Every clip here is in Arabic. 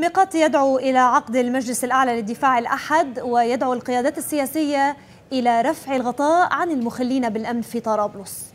ميقات يدعو إلى عقد المجلس الأعلى للدفاع الأحد ويدعو القيادات السياسية إلى رفع الغطاء عن المخلين بالأمن في طرابلس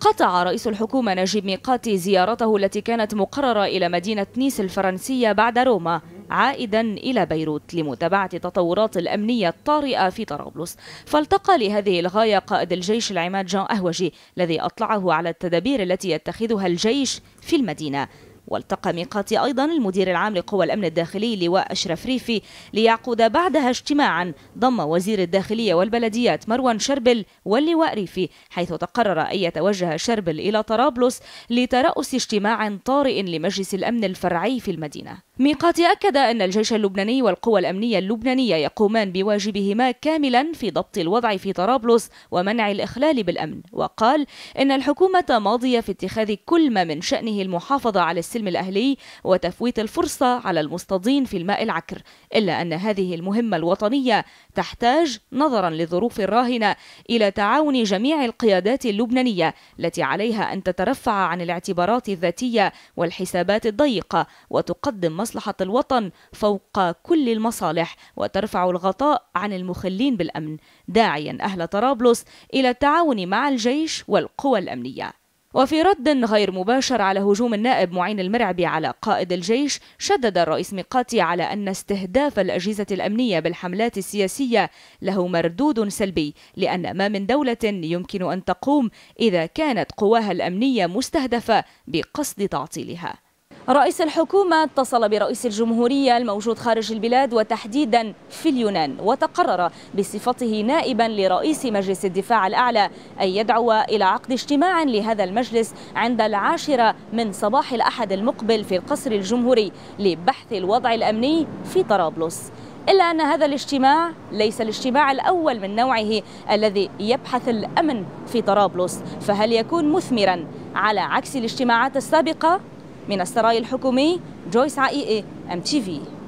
قطع رئيس الحكومة نجيب ميقاتي زيارته التي كانت مقررة إلى مدينة نيس الفرنسية بعد روما عائدا إلى بيروت لمتابعة التطورات الأمنية الطارئة في طرابلس فالتقى لهذه الغاية قائد الجيش العماد جان أهوجي الذي أطلعه على التدابير التي يتخذها الجيش في المدينة والتقى ميقاتي أيضا المدير العام لقوى الأمن الداخلي لواء أشرف ريفي ليعقد بعدها اجتماعا ضم وزير الداخلية والبلديات مروان شربل واللواء ريفي حيث تقرر أن يتوجه شربل إلى طرابلس لترأس اجتماع طارئ لمجلس الأمن الفرعي في المدينة ميقاتي أكد أن الجيش اللبناني والقوى الأمنية اللبنانية يقومان بواجبهما كاملا في ضبط الوضع في طرابلس ومنع الإخلال بالأمن وقال إن الحكومة ماضية في اتخاذ كل ما من شأنه المحافظة على السلم الأهلي وتفويت الفرصة على المستضين في الماء العكر إلا أن هذه المهمة الوطنية تحتاج نظرا للظروف الراهنة إلى تعاون جميع القيادات اللبنانية التي عليها أن تترفع عن الاعتبارات الذاتية والحسابات الضيقة وتقدم مصر مصلحة الوطن فوق كل المصالح وترفع الغطاء عن المخلين بالأمن داعيا أهل طرابلس إلى التعاون مع الجيش والقوى الأمنية وفي رد غير مباشر على هجوم النائب معين المرعبي على قائد الجيش شدد الرئيس ميقاتي على أن استهداف الأجهزة الأمنية بالحملات السياسية له مردود سلبي لأن ما من دولة يمكن أن تقوم إذا كانت قواها الأمنية مستهدفة بقصد تعطيلها رئيس الحكومة اتصل برئيس الجمهورية الموجود خارج البلاد وتحديدا في اليونان وتقرر بصفته نائبا لرئيس مجلس الدفاع الأعلى أن يدعو إلى عقد اجتماع لهذا المجلس عند العاشرة من صباح الأحد المقبل في القصر الجمهوري لبحث الوضع الأمني في طرابلس إلا أن هذا الاجتماع ليس الاجتماع الأول من نوعه الذي يبحث الأمن في طرابلس فهل يكون مثمرا على عكس الاجتماعات السابقة من السراي الحكومي جويس عقيقي ام تي في